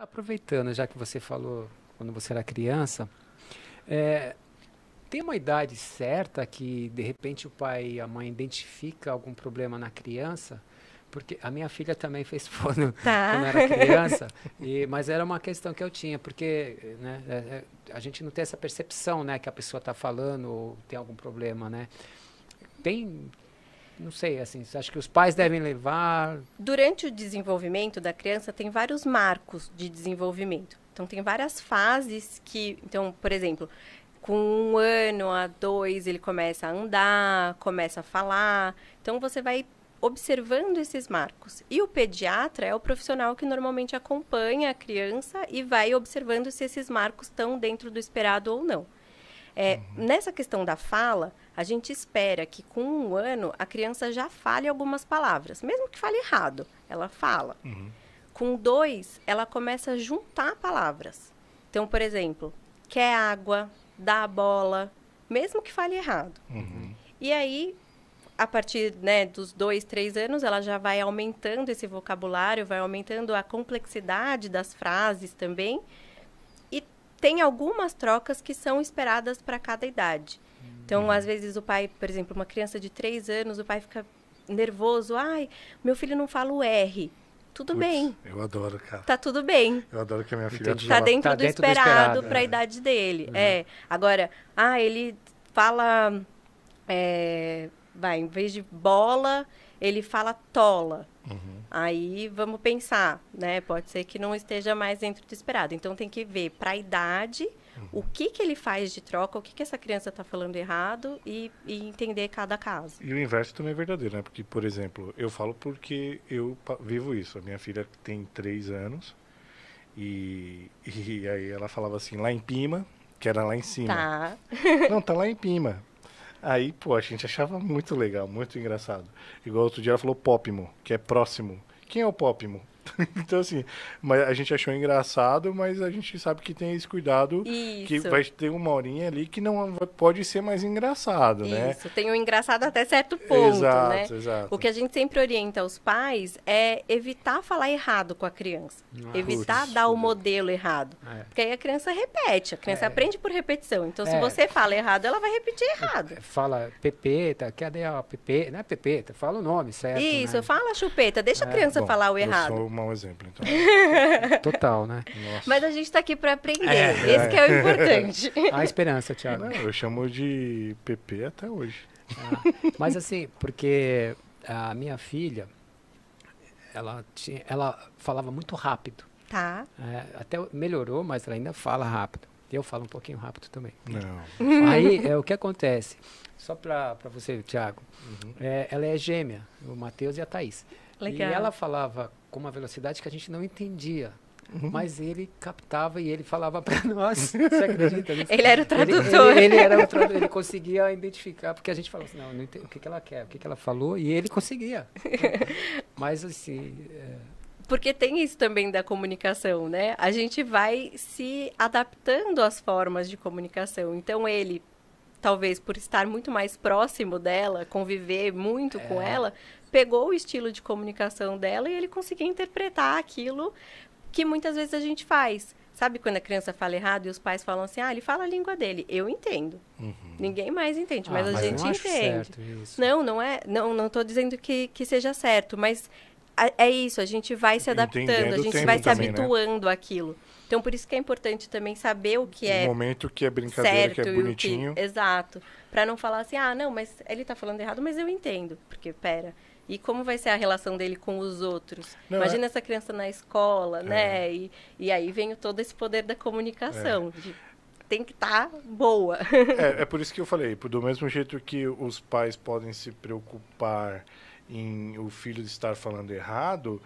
Aproveitando, já que você falou quando você era criança, é, tem uma idade certa que de repente o pai e a mãe identifica algum problema na criança? Porque a minha filha também fez fono tá. quando era criança, e, mas era uma questão que eu tinha, porque né, é, é, a gente não tem essa percepção né, que a pessoa está falando ou tem algum problema, né? Tem, não sei, assim, você acha que os pais devem levar? Durante o desenvolvimento da criança tem vários marcos de desenvolvimento. Então tem várias fases que, então, por exemplo, com um ano a dois ele começa a andar, começa a falar. Então você vai observando esses marcos. E o pediatra é o profissional que normalmente acompanha a criança e vai observando se esses marcos estão dentro do esperado ou não. É, uhum. Nessa questão da fala, a gente espera que com um ano a criança já fale algumas palavras, mesmo que fale errado, ela fala. Uhum. Com dois, ela começa a juntar palavras. Então, por exemplo, quer água, dá a bola, mesmo que fale errado. Uhum. E aí, a partir né, dos dois, três anos, ela já vai aumentando esse vocabulário, vai aumentando a complexidade das frases também tem algumas trocas que são esperadas para cada idade. Então, uhum. às vezes o pai, por exemplo, uma criança de 3 anos, o pai fica nervoso, ai, meu filho não fala o R. Tudo Puts, bem. Eu adoro, cara. Tá tudo bem. Eu adoro que a minha filha tá dentro, tá do, dentro esperado do esperado para a é. idade dele. Uhum. É. Agora, ah, ele fala é, vai, em vez de bola, ele fala tola. Uhum. Aí vamos pensar, né? Pode ser que não esteja mais dentro do esperado. Então tem que ver para a idade uhum. o que, que ele faz de troca, o que, que essa criança está falando errado e, e, entender cada caso. E o inverso também é verdadeiro, né? Porque, por exemplo, eu falo porque eu vivo isso. A minha filha tem três anos e, e aí ela falava assim, lá em Pima, que era lá em cima. Tá. não, tá lá em Pima. Aí, pô, a gente achava muito legal, muito engraçado. Igual outro dia ela falou Popimo, que é próximo. Quem é o Popimo? então, assim, mas a gente achou engraçado, mas a gente sabe que tem esse cuidado Isso. que vai ter uma horinha ali que não pode ser mais engraçado, Isso. né? Isso, tem o um engraçado até certo ponto, né? exato, né? Exato. O que a gente sempre orienta os pais é evitar falar errado com a criança. Ah, evitar putz, dar o modelo errado. É. Porque aí a criança repete, a criança é. aprende por repetição. Então, é. se você fala errado, ela vai repetir errado. É, fala pepeta, cadê a pepeta? Não é pepeta, fala o nome certo. Isso, né? fala chupeta, deixa a é, criança bom, falar o errado. Eu sou uma mau exemplo, então. Total, né? Nossa. Mas a gente está aqui para aprender. É, Esse é. que é o é. importante. A esperança, Thiago. Não, eu chamo de PP até hoje. Ah, mas assim, porque a minha filha, ela, tinha, ela falava muito rápido. Tá. É, até melhorou, mas ela ainda fala rápido. Eu falo um pouquinho rápido também. Não. Aí, é, o que acontece? Só para você, Tiago. Uhum. É, ela é gêmea, o Matheus e a Thaís. Legal. E ela falava com uma velocidade que a gente não entendia. Uhum. Mas ele captava e ele falava para nós. Você acredita nisso? Ele era o tradutor. Ele, ele, ele, era o tradutor, ele conseguia identificar, porque a gente falava assim, não, não entendo o que, que ela quer, o que, que ela falou, e ele conseguia. Mas assim. É porque tem isso também da comunicação, né? A gente vai se adaptando às formas de comunicação. Então ele, talvez por estar muito mais próximo dela, conviver muito é. com ela, pegou o estilo de comunicação dela e ele conseguia interpretar aquilo que muitas vezes a gente faz. Sabe quando a criança fala errado e os pais falam assim, ah, ele fala a língua dele. Eu entendo. Uhum. Ninguém mais entende, ah, mas a mas gente eu não entende. Não, não é. Não, não estou dizendo que, que seja certo, mas a, é isso. A gente vai se adaptando, Entendendo a gente vai se né? habituando né? àquilo. Então, por isso que é importante também saber o que é. O momento que é brincadeira, certo, que é bonitinho. Que, exato. Para não falar assim, ah, não, mas ele está falando errado, mas eu entendo. Porque, pera, e como vai ser a relação dele com os outros? Não, Imagina é... essa criança na escola, é. né? E, e aí vem todo esse poder da comunicação. É. De, tem que estar tá boa. É, é, por isso que eu falei, do mesmo jeito que os pais podem se preocupar em o filho estar falando errado,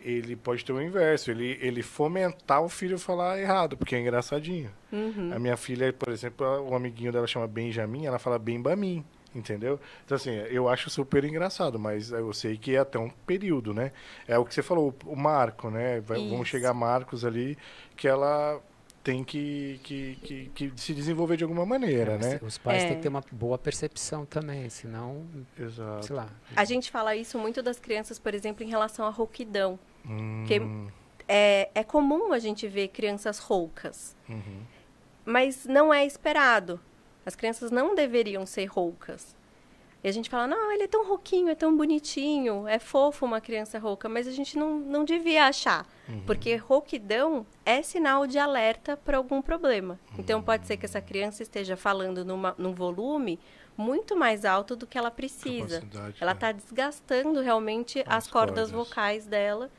ele pode ter o inverso, ele, ele fomentar o filho falar errado, porque é engraçadinho. Uhum. A minha filha, por exemplo, o amiguinho dela chama Benjamin, ela fala mim. Entendeu? Então, assim, eu acho super engraçado, mas é, eu sei que é até um período, né? É o que você falou, o marco, né? Vai, vão chegar marcos ali que ela tem que, que, que, que, se desenvolver de alguma maneira, é, né? Os pais é. têm que ter uma boa percepção também, senão, Exato. sei lá. A gente fala isso muito das crianças, por exemplo, em relação à rouquidão. Hum. Que é, é comum a gente ver crianças roucas. Uhum. Mas não é esperado. As crianças não deveriam ser roucas. E a gente fala, não, ele é tão rouquinho, é tão bonitinho, é fofo uma criança rouca, mas a gente não, não devia achar. Uhum. Porque rouquidão é sinal de alerta para algum problema. Uhum. Então pode ser que essa criança esteja falando numa, num volume muito mais alto do que ela precisa. Ela está é. desgastando realmente as, as cordas, cordas vocais dela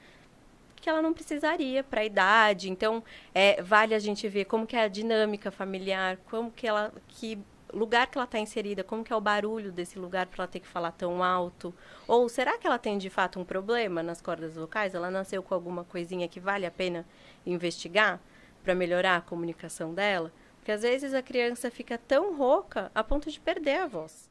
que ela não precisaria para a idade. Então, é, vale a gente ver como que é a dinâmica familiar, como que ela, que lugar que ela está inserida, como que é o barulho desse lugar para ela ter que falar tão alto? Ou será que ela tem de fato um problema nas cordas vocais? Ela nasceu com alguma coisinha que vale a pena investigar para melhorar a comunicação dela? Porque às vezes a criança fica tão rouca a ponto de perder a voz.